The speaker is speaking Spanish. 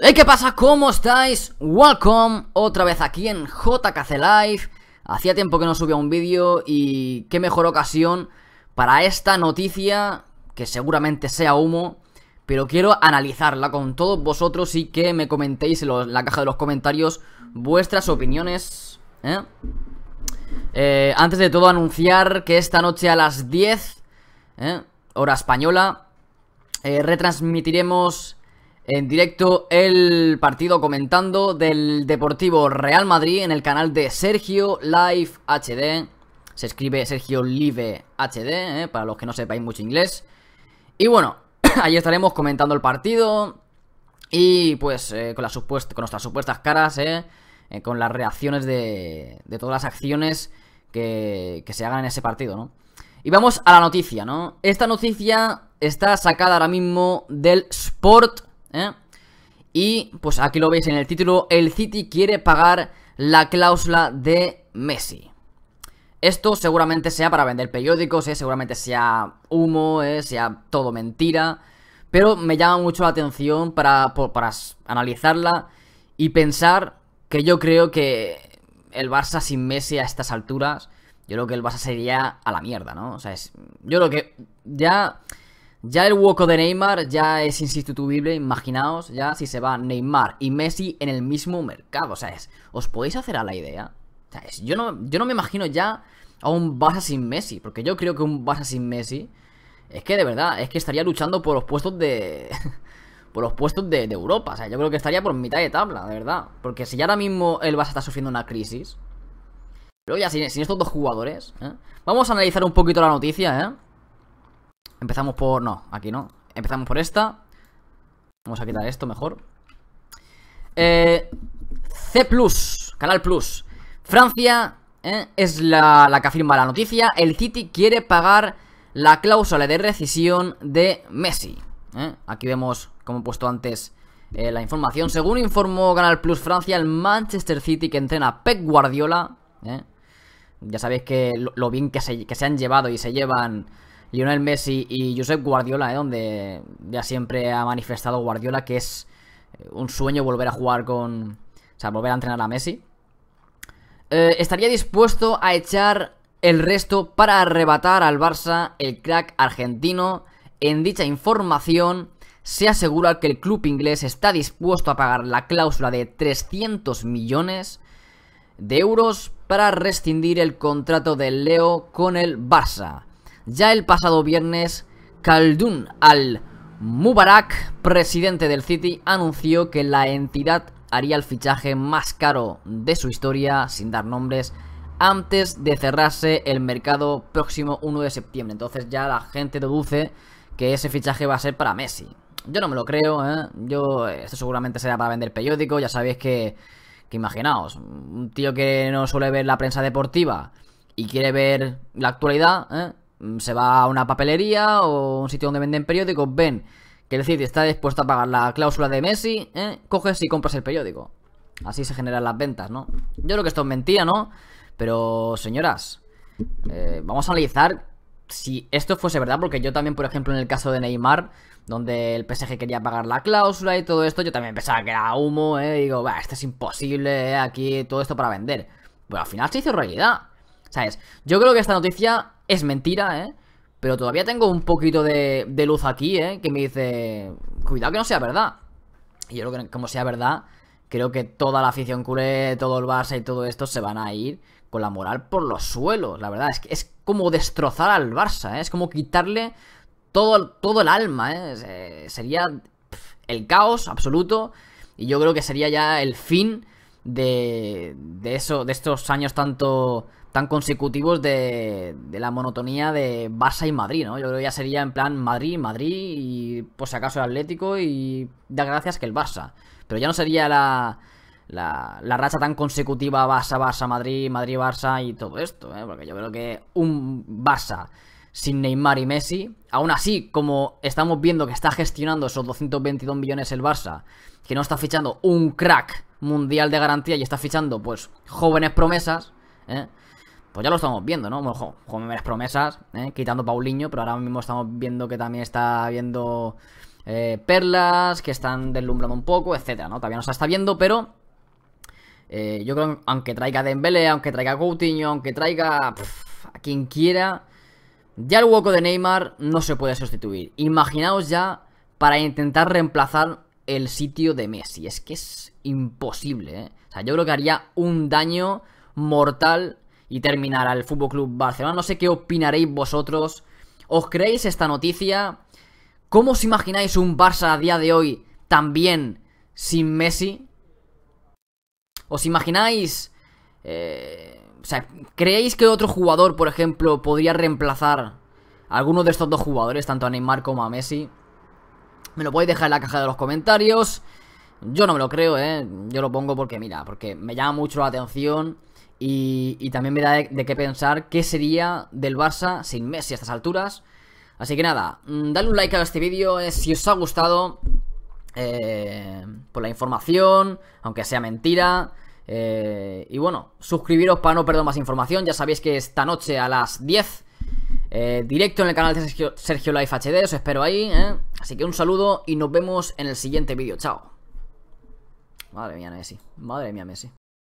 Hey, ¿qué pasa? ¿Cómo estáis? Welcome otra vez aquí en JKC Live. Hacía tiempo que no subía un vídeo y qué mejor ocasión para esta noticia, que seguramente sea humo, pero quiero analizarla con todos vosotros y que me comentéis en, la caja de los comentarios vuestras opiniones. ¿eh? Eh, antes de todo, anunciar que esta noche a las 10, ¿eh? hora española, retransmitiremos en directo el partido comentando del Deportivo Real Madrid en el canal de Sergio Live HD. Se escribe Sergio Live HD, eh, para los que no sepáis mucho inglés. Y bueno, ahí estaremos comentando el partido y pues eh, con, las con nuestras supuestas caras, eh, con las reacciones de, de todas las acciones que, se hagan en ese partido, ¿no? Y vamos a la noticia, ¿no? Esta noticia está sacada ahora mismo del Sport ¿eh? Y pues aquí lo veis en el título, el City quiere pagar la cláusula de Messi. Esto seguramente sea para vender periódicos, ¿eh? seguramente sea humo, ¿eh? sea todo mentira, pero me llama mucho la atención para, para analizarla y pensar que yo creo que el Barça sin Messi a estas alturas, yo creo que el Barça sería a la mierda, ¿no? O sea, es, yo creo que ya ya el hueco de Neymar ya es insustituible, imaginaos ya si se va Neymar y Messi en el mismo mercado. O sea, ¿os podéis hacer a la idea? O sea, yo, no, yo no me imagino ya a un Barça sin Messi, porque yo creo que un Barça sin Messi es que de verdad, es que estaría luchando por los puestos de... por los puestos de, Europa. O sea, yo creo que estaría por mitad de tabla, de verdad. Porque si ya ahora mismo el Barça está sufriendo una crisis... Pero ya sin, estos dos jugadores... ¿eh? Vamos a analizar un poquito la noticia, ¿eh? Empezamos por... No, aquí no. Empezamos por esta. Vamos a quitar esto mejor. Eh, C Plus, Canal Plus. Francia eh, es la, la que afirma la noticia. El City quiere pagar la cláusula de rescisión de Messi. Eh. Aquí vemos, como he puesto antes, la información. Según informó Canal Plus Francia, el Manchester City que entrena a Pep Guardiola. Ya sabéis que lo, bien que que se, han llevado y se llevan Lionel Messi y Josep Guardiola, eh, donde ya siempre ha manifestado Guardiola que es eh, un sueño volver a jugar con. O sea, volver a entrenar a Messi. Eh, estaría dispuesto a echar el resto para arrebatar al Barça el crack argentino. En dicha información se asegura que el club inglés está dispuesto a pagar la cláusula de 300 millones de euros para rescindir el contrato de Leo con el Barça. Ya el pasado viernes, Khaldun al-Mubarak, presidente del City, anunció que la entidad haría el fichaje más caro de su historia, sin dar nombres, antes de cerrarse el mercado próximo 1 de septiembre. Entonces ya la gente deduce que ese fichaje va a ser para Messi. Yo no me lo creo, ¿eh? Yo, esto seguramente será para vender periódico, ya sabéis que, que imaginaos, un tío que no suele ver la prensa deportiva y quiere ver la actualidad, ¿eh? Mm, se va a una papelería o un sitio donde venden periódicos, ven que el City está dispuesto a pagar la cláusula de Messi, ¿eh? coges y compras el periódico. Así se generan las ventas, ¿no? Yo creo que esto es mentira, ¿no? Pero, señoras, eh, vamos a analizar si esto fuese verdad, porque yo también, por ejemplo, en el caso de Neymar, donde el PSG quería pagar la cláusula y todo esto, yo también pensaba que era humo, ¿eh? Digo, va esto es imposible, ¿eh? aquí todo esto para vender. Pero al final se hizo realidad, ¿sabes? Yo creo que esta noticia es mentira, ¿eh? Pero todavía tengo un poquito de, luz aquí, ¿eh? Que me dice, cuidado que no sea verdad. Y yo creo que como sea verdad, creo que toda la afición culé, todo el Barça y todo esto se van a ir con la moral por los suelos. La verdad, es que es como destrozar al Barça, ¿eh? Es como quitarle todo, todo el alma, ¿eh? eh sería el caos absoluto. Y yo creo que sería ya el fin de, de, eso, de estos años tanto tan consecutivos de, de, la monotonía de Barça y Madrid, ¿no? Yo creo que ya sería en plan Madrid, Madrid y por pues, si acaso el Atlético y da gracias que el Barça. Pero ya no sería la, la, la racha tan consecutiva Barça, Barça, Madrid, Madrid, Barça y todo esto, ¿eh? Porque yo creo que un Barça sin Neymar y Messi. Aún así, como estamos viendo que está gestionando esos 222 millones el Barça, que no está fichando un crack mundial de garantía y está fichando, pues, jóvenes promesas, ¿eh? pues ya lo estamos viendo, ¿no? jóvenes promesas, ¿eh? quitando Paulinho, pero ahora mismo estamos viendo que también está Viendo eh, perlas, que están deslumbrando un poco, etcétera, ¿no? Todavía no se está viendo, pero yo creo que aunque traiga Dembele, aunque traiga Coutinho, aunque traiga a quien quiera, ya el hueco de Neymar no se puede sustituir. Imaginaos ya para intentar reemplazar el sitio de Messi. Es que es imposible. ¿eh? O sea, yo creo que haría un daño mortal y terminará el Fútbol Club Barcelona. No sé qué opinaréis vosotros. ¿Os creéis esta noticia? ¿Cómo os imagináis un Barça a día de hoy también sin Messi? ¿Os imagináis eh, o sea, ¿creéis que otro jugador, por ejemplo, podría reemplazar a alguno de estos dos jugadores, tanto a Neymar como a Messi? Me lo podéis dejar en la caja de los comentarios. Yo no me lo creo, ¿eh? Yo lo pongo porque, mira, porque me llama mucho la atención y, también me da de, qué pensar qué sería del Barça sin Messi a estas alturas. Así que nada, mm, dale un like a este vídeo eh, si os ha gustado eh, por la información, aunque sea mentira. Eh, y bueno, suscribiros para no perder más información. Ya sabéis que esta noche a las 10, eh, directo en el canal de Sergio, Life HD, os espero ahí. ¿eh? Así que un saludo y nos vemos en el siguiente vídeo. Chao. Madre mía, Messi. Madre mía, Messi.